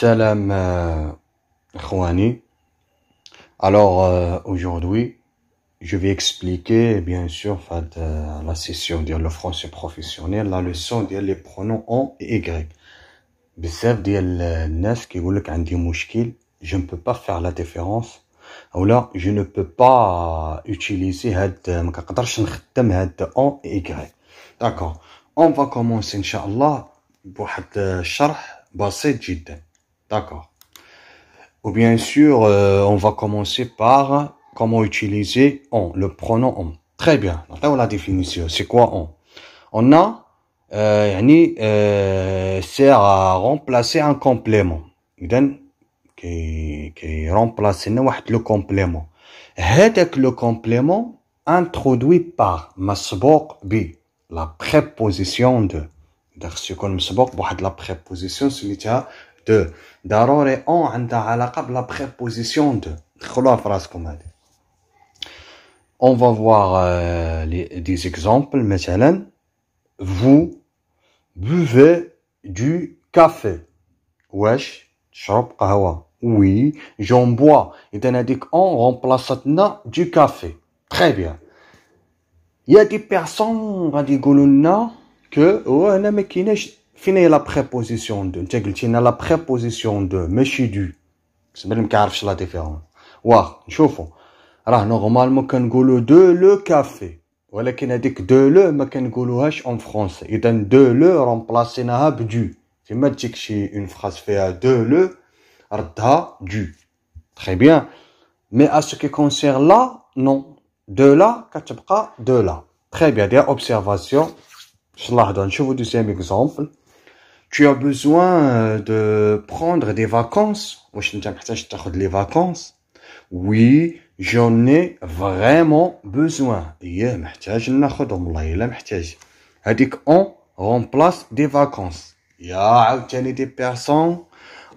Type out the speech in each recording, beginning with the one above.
Salam euh, Khouani. Alors euh, aujourd'hui, je vais expliquer bien sûr euh, la session de le français professionnel, la leçon de les pronoms en et y. dire qui je ne peux pas faire la différence ou là je ne peux pas utiliser en et y. D'accord. On va commencer inchallah بواحد الشرح بسيط D'accord. Ou bien sûr, euh, on va commencer par comment utiliser on, le pronom on. Très bien. la définition. C'est quoi on On a, euh, c'est euh, à remplacer un complément. qui on remplacer واحد complément. كومبليمون هذاك le complément introduit par masbok bi, la préposition de D'accord, la préposition on la la préposition on va voir euh, des exemples l'un vous buvez du café oui j'en bois et on remplace ça du café très bien il y a des personnes oh, qui disent que on fini, la préposition de, t'sais, glutine, à la préposition de, mais, du. C'est même qu'il y a la différence. Ouah, chauffe-en. normalement normal, m'a de le café. voilà là, qu'il que de le, m'a qu'un goulou h en français. Il donne de le remplacer n'a du. C'est même que une phrase fait à de le, rda, du. Très bien. Mais à ce qui concerne là, non. De là, qua de là. Très bien. D'ailleurs, observation. Je vous donne un deuxième exemple tu as besoin euh, de prendre des vacances. les vacances. Oui, j'en ai vraiment besoin. Euh, On remplace des vacances. Il y a des personnes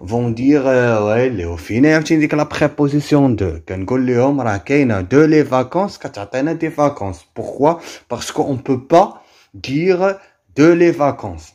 vont dire euh, ouais les au final tu dis la préposition de quand de les vacances des vacances pourquoi parce qu'on peut pas dire de les vacances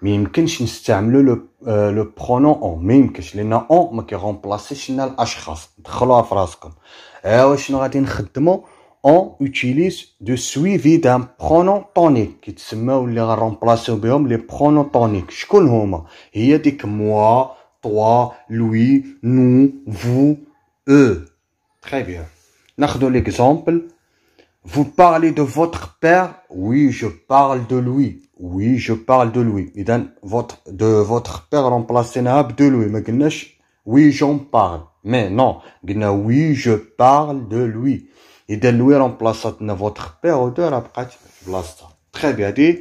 Mais on ne peut pas le euh, pronom « en Même si on a « on », on ne peut pas le remplacer par « on ». la phrase. comme on va faire un traitement. On utilise de suivi d'un pronom tonique. qui C'est-à-dire, on va remplacer les pronoms toniques. Je connais les Il y a des « moi »,« toi »,« lui »,« nous »,« vous »,« eux ». Très bien. On va l'exemple. Vous parlez de votre père Oui, je parle de lui. Oui, je parle de lui. Il votre, de votre père remplacé de lui. Mais oui, j'en parle. Mais non. oui, je parle de lui. Et de lui remplace votre père de la Très bien dit.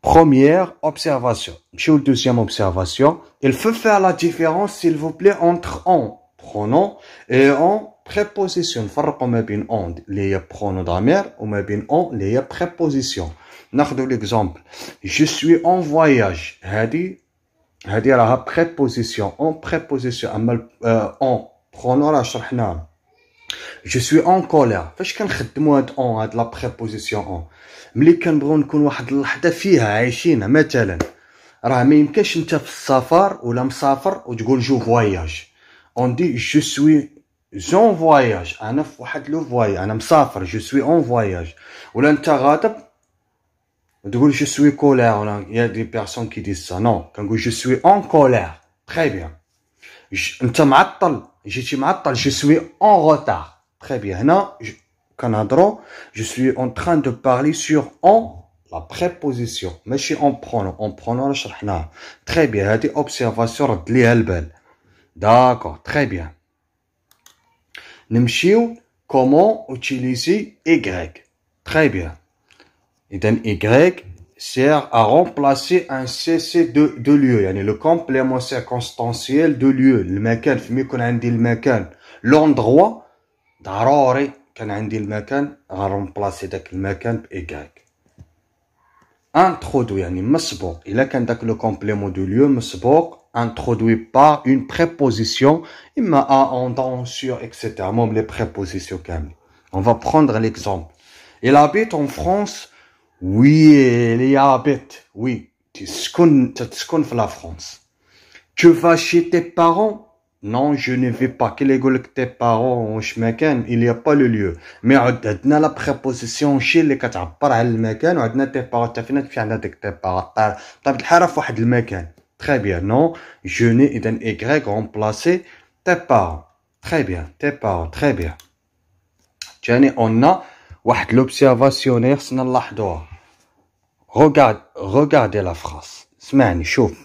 Première observation. Chez deuxième observation, il faut faire la différence, s'il vous plaît, entre en pronom et en préposition. Par ma bin on, les pronoms d'amère, ou bin on, les prépositions. ناخذ ليكزومبل جو سوي اون فواياج هذه هذه راها بريبوزيسيون اون بريبوزيسيون اما اون برونو راه شرحناها جو سوي اون كولير فاش كنخدمو هاد اون هاد لا بريبوزيسيون اون ملي كنبغيو نكون واحد اللحظه فيها عايشينها مثلا راه ما يمكنش انت في السفر ولا مسافر وتقول جو فواياج اون دي جو سوي زون فواياج انا في واحد لو فواياج انا مسافر جو سوي اون فواياج ولا انت غاضب Je suis colère. Il y a des personnes qui disent ça. Non. Quand je suis en colère. Très bien. Je suis en retard. Très bien. Non, je, je suis en train de parler sur en, la préposition. Mais je suis en pronom. En pronom, Très bien. Il y a observation de D'accord. Très bien. comment utiliser Y. Très bien. Et d'un Y sert à remplacer un CC de, de lieu. a le complément circonstanciel de lieu. Le makan, qu'on a le mécanisme. L'endroit, ضروري le عندي avec le le المكان par Y. Introduit, il Il إلا كان داك le complément de lieu introduit par une préposition, Il a en sur, etc. Même les prépositions On va prendre l'exemple. Il habite en France oui, bête. oui, tu te la France. Tu vas chez tes parents non, je ne vais pas. Quel est que tes parents Il n'y a pas le lieu. Mais on a la préposition chez les quatre par le mekan. On a tes parents. Tu fini de faire tes parents. T'as le harf Très bien. Non, je n'ai d'un y remplacé tes parents. Très bien. Tes parents. Très bien. Tiens, on a واحد l'observationnaire regarde, regardez la phrase. Smen, chauffe.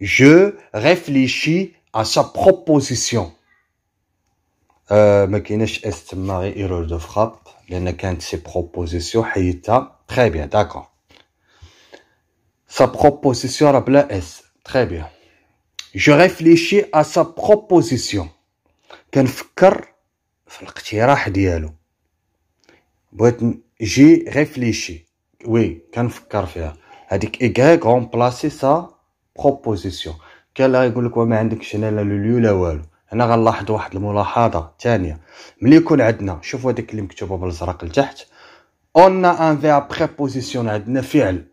Je réfléchis à sa proposition. Euh, est marie erreur de frappe. Il y de ses propositions. Très bien, d'accord. Sa proposition, rappelez S. Très bien. Je réfléchis à sa proposition. J'ai réfléchi. وي كنفكر فيها هذيك ايكغيك غومبلاسي سا بروبوزيسيون كان يقول لك وما عندكش هنا لا لو لا والو هنا غنلاحظ واحد الملاحظه ثانيه ملي يكون عندنا شوفوا هذيك اللي مكتوبه بالازرق لتحت اون ان فيرب بريبوزيسيون عندنا فعل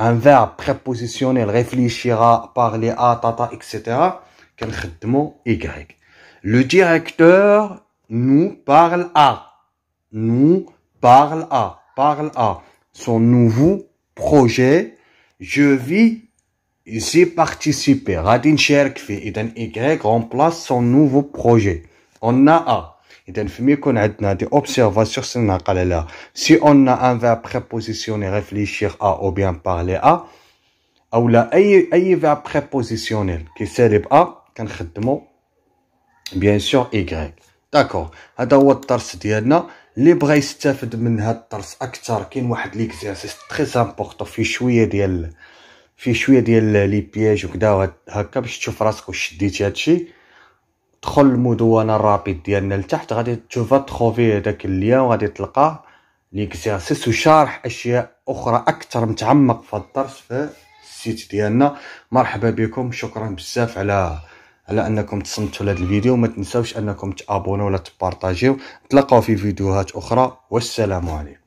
ان فيرب بريبوزيسيونيل ريفليشيرا بارلي ا تاتا اكسيتيرا كنخدمو ايكغيك لو ديريكتور نو بارل ا نو بارل ا بارل ا son nouveau projet. Je vis ici participer. Radin et un Y remplace son nouveau projet. On a A. Donc, في مي يكون عندنا observer sur ce قال là. Si on a un verbe prépositionnel, réfléchir à ou bien parler à ou la أي أي verbe prépositionnel Qui كيسالب A bien sûr Y. داكور هذا هو الدرس ديالنا اللي بغى يستافد من هاد الدرس اكثر كاين واحد ليكزيرسيس تري امبورطون فيه شويه ديال فيه شويه ديال لي بياج وكذا هكا باش تشوف راسك واش شديتي هادشي دخل المدونه الرابيد ديالنا لتحت غادي تشوف تروفي هذاك الليان غادي تلقاه ليكزيرسيس وشارح اشياء اخرى اكثر متعمق في الدرس في السيت ديالنا مرحبا بكم شكرا بزاف على على انكم تصنتوا لهذا الفيديو وما تنساوش انكم تابونوا ولا تبارطاجيو نتلاقاو في فيديوهات اخرى والسلام عليكم